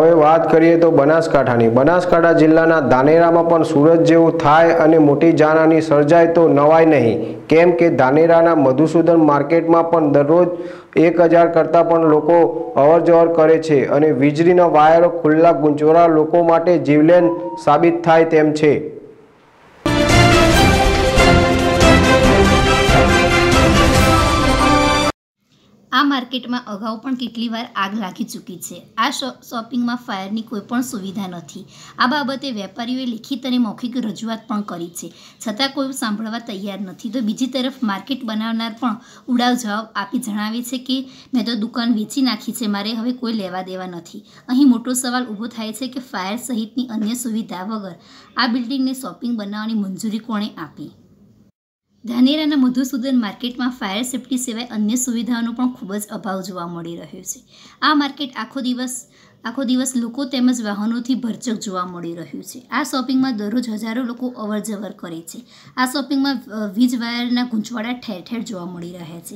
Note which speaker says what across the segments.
Speaker 1: હવે વાત કરીએ તો બનાસકાંઠાની બનાસકાંઠા જિલ્લાના ધાનેરામાં પણ સુરત જેવું થાય અને મોટી જાનહાની સર્જાય તો નવાય નહીં કેમ કે ધાનેરાના મધુસૂદન માર્કેટમાં પણ દરરોજ એક હજાર કરતાં પણ લોકો અવરજવર કરે છે અને વીજળીના વાયરો ખુલ્લા ગુંચોરા લોકો માટે જીવલેણ સાબિત થાય તેમ છે
Speaker 2: આ માર્કેટમાં અગાઉ પણ કેટલી વાર આગ લાગી ચૂકી છે આ શોપિંગમાં ફાયરની કોઈ પણ સુવિધા નથી આ બાબતે વેપારીઓએ લિખિત અને મૌખિક રજૂઆત પણ કરી છે છતાં કોઈ સાંભળવા તૈયાર નથી તો બીજી તરફ માર્કેટ બનાવનાર પણ ઉડાવ જવાબ આપી જણાવે છે કે મેં તો દુકાન વેચી નાખી છે મારે હવે કોઈ લેવા દેવા નથી અહીં મોટો સવાલ ઊભો થાય છે કે ફાયર સહિતની અન્ય સુવિધા વગર આ બિલ્ડિંગને શોપિંગ બનાવવાની મંજૂરી કોણે આપી ધાનેરાના મધુસૂદન માર્કેટમાં ફાયર સેફટી સિવાય અન્ય સુવિધાઓનો પણ ખૂબ જ અભાવ જોવા મળી રહ્યો છે આ માર્કેટ આખો દિવસ આખો દિવસ લોકો તેમજ વાહનોથી ભરચક જોવા મળી રહ્યું છે આ શોપિંગમાં દરરોજ હજારો લોકો અવર જવર કરે છે આ શોપિંગમાં વીજ વાયરના ગૂંચવાડા ઠેર ઠેર જોવા મળી રહ્યા છે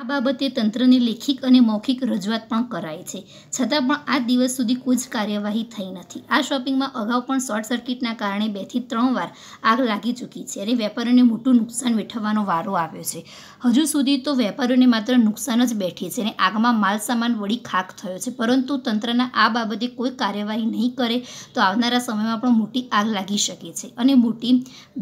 Speaker 2: આ બાબતે તંત્રને લેખિક અને મૌખિક રજૂઆત પણ કરાઈ છે છતાં પણ આ દિવસ સુધી કોઈ જ કાર્યવાહી થઈ નથી આ શોપિંગમાં અગાઉ પણ શોર્ટ સર્કિટના કારણે બેથી ત્રણ વાર આગ લાગી ચૂકી છે અને વેપારીઓને મોટું નુકસાન વેઠવવાનો વારો આવ્યો છે હજુ સુધી તો વેપારીઓને માત્ર નુકસાન જ બેઠી છે અને આગમાં માલસામાન વળી ખાક થયો છે પરંતુ તંત્રના આ બાબતે કોઈ કાર્યવાહી નહીં કરે તો આવનારા સમયમાં પણ મોટી આગ લાગી શકે છે અને મોટી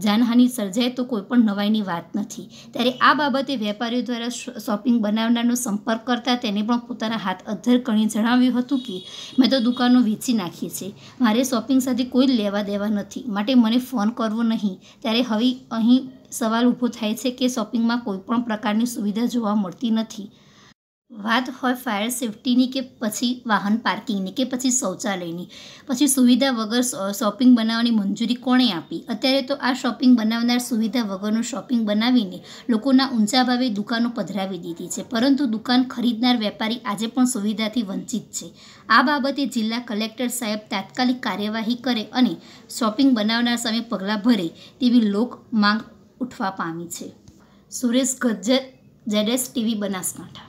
Speaker 2: જાનહાનિ સર્જાય તો કોઈ પણ નવાઈની વાત નથી ત્યારે આ બાબતે વેપારીઓ દ્વારા શોપિંગ શોપિંગ બનાવનારનો સંપર્ક કરતાં તેને પણ પોતાના હાથ અધ્ધર કણી જણાવ્યું હતું કે મેં તો દુકાનો વેચી નાખી છે મારે શોપિંગ સાથે કોઈ લેવા દેવા નથી માટે મને ફોન કરવો નહીં ત્યારે હવે અહીં સવાલ ઊભો થાય છે કે શોપિંગમાં કોઈપણ પ્રકારની સુવિધા જોવા મળતી નથી વાત હોય ફાયર સેફટીની કે પછી વાહન પાર્કિંગની કે પછી શૌચાલયની પછી સુવિધા વગર શોપિંગ બનાવવાની મંજૂરી કોણે આપી અત્યારે તો આ શોપિંગ બનાવનાર સુવિધા વગરનું શોપિંગ બનાવીને લોકોના ઊંચા ભાવે દુકાનો પધરાવી દીધી છે પરંતુ દુકાન ખરીદનાર વેપારી આજે પણ સુવિધાથી વંચિત છે આ બાબતે જિલ્લા કલેક્ટર સાહેબ તાત્કાલિક કાર્યવાહી કરે અને શોપિંગ બનાવનાર સામે પગલાં ભરે તેવી લોક માંગ ઉઠવા પામી છે સુરેશ ગજ્જર જેડેસ ટીવી બનાસકાંઠા